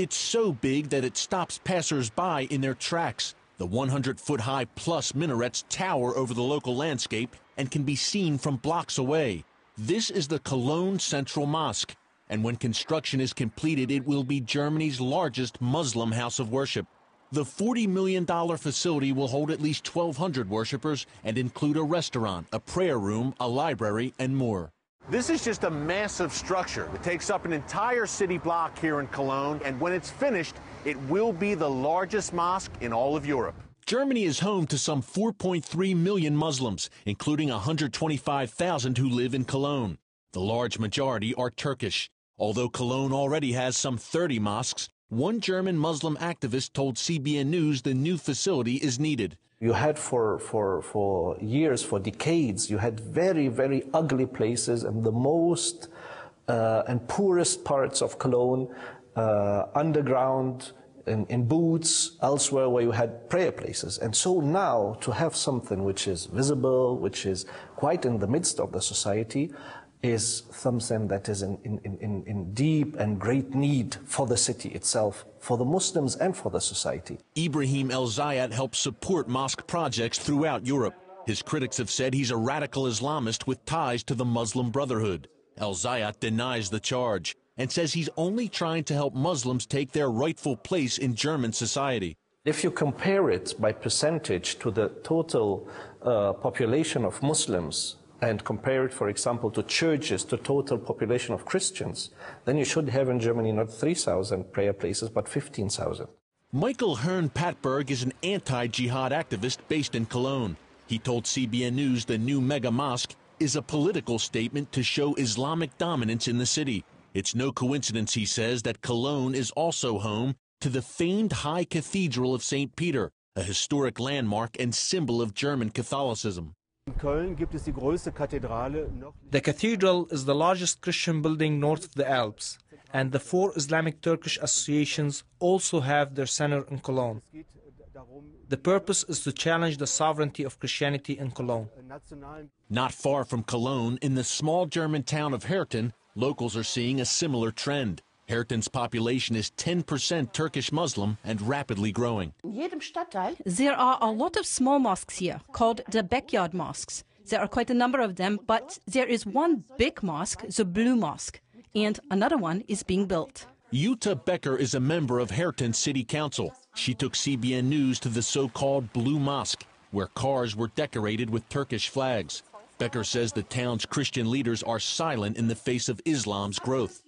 It's so big that it stops passersby in their tracks. The 100 foot high plus minarets tower over the local landscape and can be seen from blocks away. This is the Cologne Central Mosque, and when construction is completed, it will be Germany's largest Muslim house of worship. The $40 million facility will hold at least 1,200 worshippers and include a restaurant, a prayer room, a library, and more. This is just a massive structure. It takes up an entire city block here in Cologne, and when it's finished, it will be the largest mosque in all of Europe. Germany is home to some 4.3 million Muslims, including 125,000 who live in Cologne. The large majority are Turkish. Although Cologne already has some 30 mosques, one German Muslim activist told CBN News the new facility is needed. You had for, for, for years, for decades, you had very, very ugly places and the most uh, and poorest parts of Cologne, uh, underground, in, in, booths, elsewhere where you had prayer places. And so now to have something which is visible, which is quite in the midst of the society, is something that is in, in, in, in deep and great need for the city itself, for the Muslims and for the society. Ibrahim El Zayat helps support mosque projects throughout Europe. His critics have said he's a radical Islamist with ties to the Muslim Brotherhood. El Zayat denies the charge and says he's only trying to help Muslims take their rightful place in German society. If you compare it by percentage to the total uh, population of Muslims, and compare it, for example, to churches, to total population of Christians, then you should have in Germany not 3,000 prayer places, but 15,000. Michael Hearn Patberg is an anti jihad activist based in Cologne. He told CBN News the new mega mosque is a political statement to show Islamic dominance in the city. It's no coincidence, he says, that Cologne is also home to the famed High Cathedral of St. Peter, a historic landmark and symbol of German Catholicism. The cathedral is the largest Christian building north of the Alps, and the four Islamic Turkish associations also have their center in Cologne. Äh, the purpose is to challenge the sovereignty of Christianity in Cologne. Äh, Not far from Cologne, in the small German town of Herten, locals are seeing a similar trend. Herten's population is 10% Turkish Muslim and rapidly growing. There are a lot of small mosques here called the backyard mosques. There are quite a number of them, but there is one big mosque, the Blue Mosque, and another one is being built. Yuta Becker is a member of Herten City Council. She took CBN News to the so-called Blue Mosque, where cars were decorated with Turkish flags. Becker says the town's Christian leaders are silent in the face of Islam's growth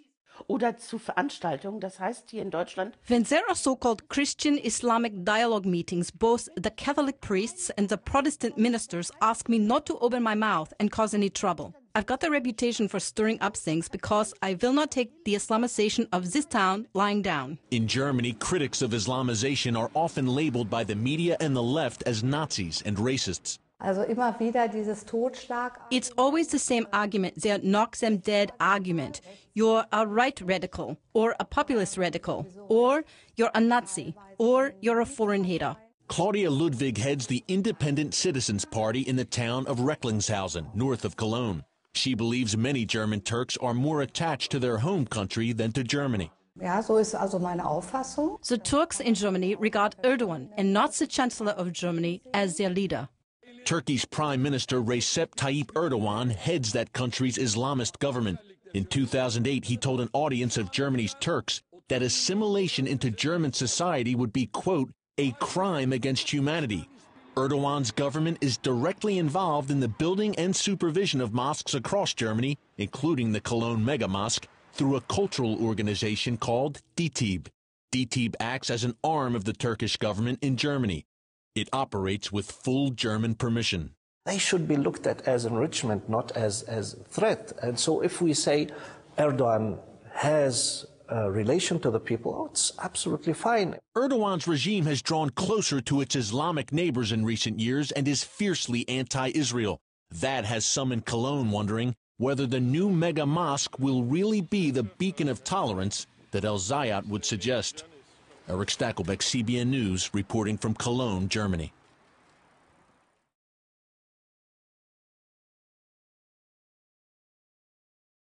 oder zu Veranstaltungen. Das heißt hier in Deutschland. When there are so-called Christian Islamic dialogue meetings, both the Catholic priests and the Protestant ministers ask me not to open my mouth and cause any trouble. I've got the reputation for stirring up things because I will not take the Islamization of this town lying down. In Germany, critics of Islamization are often labeled by the media and the left as Nazis and racists. It's always the same argument, their knocks them dead argument. You're a right radical, or a populist radical, or you're a Nazi, or you're a foreign hater. Claudia Ludwig heads the Independent Citizens Party in the town of Recklingshausen, north of Cologne. She believes many German Turks are more attached to their home country than to Germany. The Turks in Germany regard Erdogan and not the Chancellor of Germany as their leader. Turkey's Prime Minister Recep Tayyip Erdogan heads that country's Islamist government. In 2008, he told an audience of Germany's Turks that assimilation into German society would be, quote, a crime against humanity. Erdogan's government is directly involved in the building and supervision of mosques across Germany, including the Cologne mega mosque, through a cultural organization called DTIB. DTIB acts as an arm of the Turkish government in Germany. It operates with full German permission. They should be looked at as enrichment, not as, as threat. And so if we say Erdogan has a relation to the people, oh, it's absolutely fine. Erdogan's regime has drawn closer to its Islamic neighbors in recent years and is fiercely anti-Israel. That has some in Cologne wondering whether the new mega mosque will really be the beacon of tolerance that El Zayat would suggest. Eric Stackelbeck, CBN News, reporting from Cologne, Germany.